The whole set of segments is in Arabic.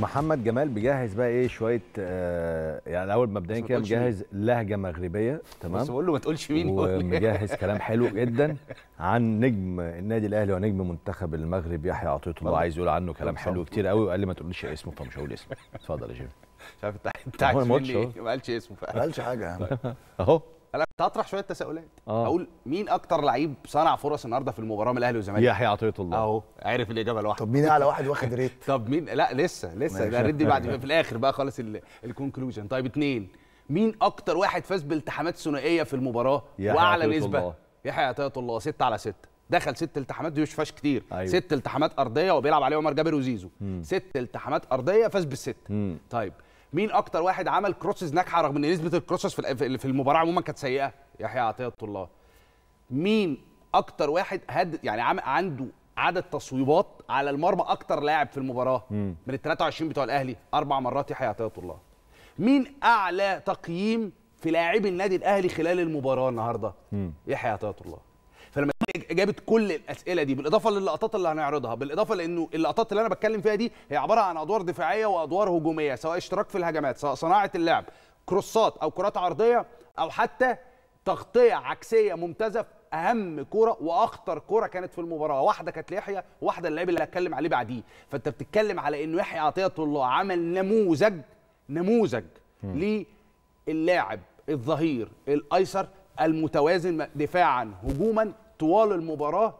محمد جمال بيجهز بقى ايه شويه آه يعني الاول مبدئيا كده مجهز لهجه مغربيه تمام بس بقول له ما تقولش مين ومجهز كلام حلو جدا عن نجم النادي الاهلي ونجم منتخب المغرب يحيى عطيه الله عايز يقول عنه كلام حلو كتير قوي وقال لي ما تقوليش اسمه فمش هقول اسمه اتفضل يا جيم مش عارف انت إيه؟ ما قالش اسمه ما قالش حاجه اهو انا هطرح شويه تساؤلات آه. اقول مين اكتر لعيب صنع فرص النهارده في المباراه من الاهلي والزمالك يحيى عطيه الله اهو عرف الاجابه لوحده طب مين اعلى واحد واخد ريت طب مين لا لسه لسه الريت دي بعد في الاخر بقى خالص الكونكلوجن طيب اتنين مين اكتر واحد فاز بالتحامات ثنائيه في المباراه واعلى نسبه يحيى عطيه الله 6 على 6 دخل ست التحامات دي مش فاش كتير أيوة. ست التحامات ارضيه وبيلعب عليه عمر جابر وزيزو ست التحامات ارضيه فاز بالست طيب مين اكتر واحد عمل كروسز ناجحه رغم ان نسبه الكروسز في المباراه عموما كانت سيئه يحيى عطيه الله مين اكتر واحد هد يعني عنده عدد تصويبات على المرمى اكتر لاعب في المباراه مم. من ال 23 بتوع الاهلي اربع مرات يحيى عطيه الله مين اعلى تقييم في لاعبي النادي الاهلي خلال المباراه النهارده يحيى عطيه الله فلما اجابه كل الاسئله دي بالاضافه للقطات اللي هنعرضها بالاضافه لانه اللقطات اللي انا بتكلم فيها دي هي عباره عن ادوار دفاعيه وادوار هجوميه سواء اشتراك في الهجمات سواء صناعه اللعب كروسات او كرات عرضيه او حتى تغطيه عكسيه ممتازه في اهم كوره واخطر كوره كانت في المباراه واحده كانت ليحيى واحده اللاعب اللي هتكلم عليه بعديه فانت بتتكلم على انه يحيى عطيه الله عمل نموذج نموذج للاعب الظهير الايسر المتوازن دفاعا هجوما طوال المباراه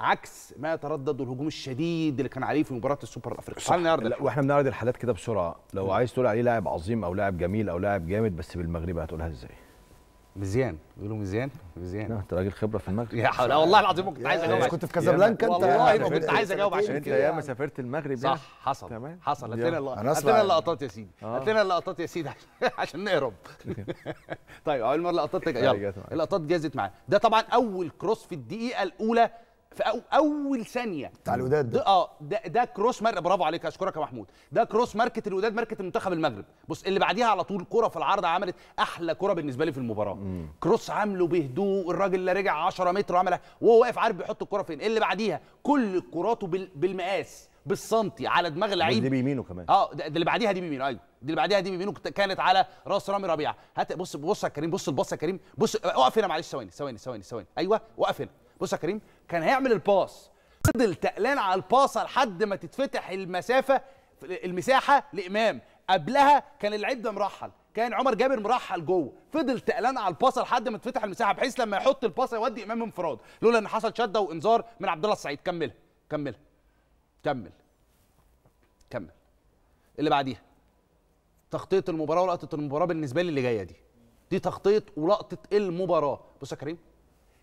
عكس ما يتردد الهجوم الشديد اللي كان عليه في مباراه السوبر الافريقي تعال نعرض واحنا بنعرض الحالات كده بسرعه لو م. عايز تقول عليه لاعب عظيم او لاعب جميل او لاعب جامد بس بالمغرب هتقولها ازاي مزيان بيقولوا مزيان مزيان انت راجل خبره في المغرب يا حول والله العظيم كنت عايز اجاوب كنت في كازابلانكا انت والله ما يعني كنت عايز اجاوب عشان كده انت ياما سافرت المغرب صح يعني. حصل تمام حصل هات لنا هات لنا اللقطات يا سيدي آه. هات لنا اللقطات يا سيدي عشان نهرب طيب اول مره اللقطات يلا اللقطات جازت معانا ده طبعا اول كروس في الدقيقه الاولى في أو اول ثانيه بتاع الوداد ده اه ده, ده كروس ماركت برافو عليك اشكرك يا محمود ده كروس ماركه الوداد ماركه منتخب المغرب بص اللي بعديها على طول كره في العارضه عملت احلى كره بالنسبه لي في المباراه مم. كروس عامله بهدوء الراجل اللي رجع 10 متر وعمل وهو واقف عارف بيحط الكره فين اللي بعديها كل كراته بالمقاس بالسنتي على دماغ لعيب دي بيمينه كمان اه ده اللي بعديها دي بيمينه ايوه دي اللي بعديها دي بيمينه كانت على راس رامي ربيعه هات بص بص يا كريم بص الباص يا كريم بص اقف هنا معلش ثواني ثواني ثواني ثواني ايوه وقف هنا بص يا كريم كان هيعمل الباص فضل تقلان على الباصه لحد ما تتفتح المسافه المساحه لامام قبلها كان اللعيب ده مرحل كان عمر جابر مرحل جوه فضل تقلان على الباصه لحد ما تتفتح المساحه بحيث لما يحط الباصه يودي امام انفراد لولا ان حصل شده وانذار من عبد الله السعيد كملها كملها كمل كمل اللي بعديها تخطيط المباراه ولقطه المباراه بالنسبه لي اللي جايه دي دي تخطيط ولقطه المباراه بص يا كريم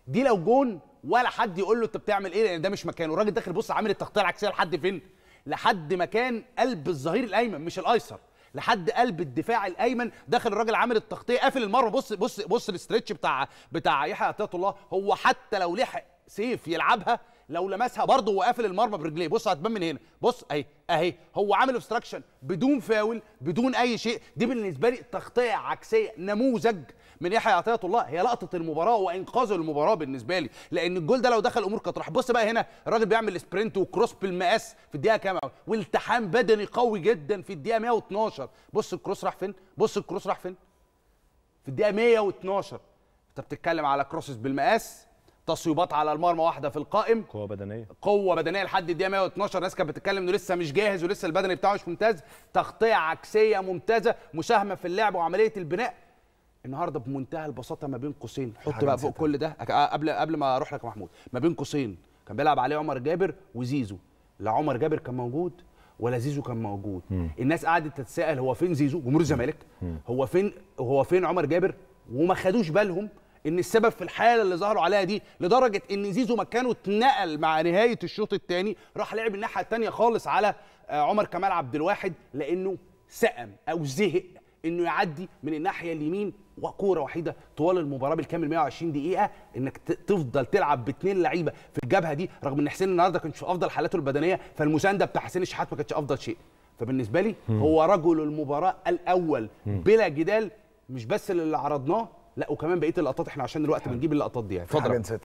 دي لو جون ولا حد يقول له انت بتعمل ايه لان ده مش مكانه الراجل داخل بص عامل التغطيه العكسيه لحد فين لحد مكان قلب الظهير الايمن مش الايسر لحد قلب الدفاع الايمن داخل الراجل عامل التغطيه قافل المره بص بص بص الاسترتش بتاع بتاع يحيى عطيه الله هو حتى لو لحق سيف يلعبها لو لمسها برضه وقافل المرمى برجليه بص هتبان من هنا بص اهي اهي هو عامل ابستراكشن بدون فاول بدون اي شيء دي بالنسبه لي تغطيه عكسيه نموذج من يحيى عطيه الله هي لقطه المباراه وانقاذ المباراه بالنسبه لي لان الجول ده لو دخل الامور كانت راح بص بقى هنا الراجل بيعمل سبرنت وكروس بالمقاس في الدقيقه كام والتحام بدني قوي جدا في الدقيقه 112 بص الكروس راح فين بص الكروس راح فين في الدقيقه 112 انت بتتكلم على كروسز بالمقاس تصويبات على المرمى واحده في القائم قوه بدنيه قوه بدنيه لحد الدقيقه 112 ناس كانت بتتكلم انه لسه مش جاهز ولسه البدني بتاعه مش ممتاز تغطيه عكسيه ممتازه مساهمه في اللعب وعمليه البناء النهارده بمنتهى البساطه ما بين قوسين حط بقى فوق كل ده آه، قبل قبل ما اروح لك يا محمود ما بين قوسين كان بيلعب عليه عمر جابر وزيزو لا عمر جابر كان موجود ولا زيزو كان موجود مم. الناس قعدت تتساءل هو فين زيزو جمهور الزمالك هو فين هو فين عمر جابر وما خدوش بالهم ان السبب في الحاله اللي ظهروا عليها دي لدرجه ان زيزو مكانه اتنقل مع نهايه الشوط الثاني راح لعب الناحيه الثانيه خالص على آه، عمر كمال عبد الواحد لانه سقم او زهق انه يعدي من الناحيه اليمين وكوره وحيده طوال المباراه بالكامل 120 دقيقه انك تفضل تلعب باثنين لعيبه في الجبهه دي رغم ان حسين النهارده كانش في افضل حالاته البدنيه فالمسانده بتاع حسين الشحات ما كانتش افضل شيء فبالنسبه لي هو رجل المباراه الاول بلا جدال مش بس اللي عرضناه لا وكمان بقيه اللقطات احنا عشان الوقت يعني بنجيب اللقطات دي يعني اتفضل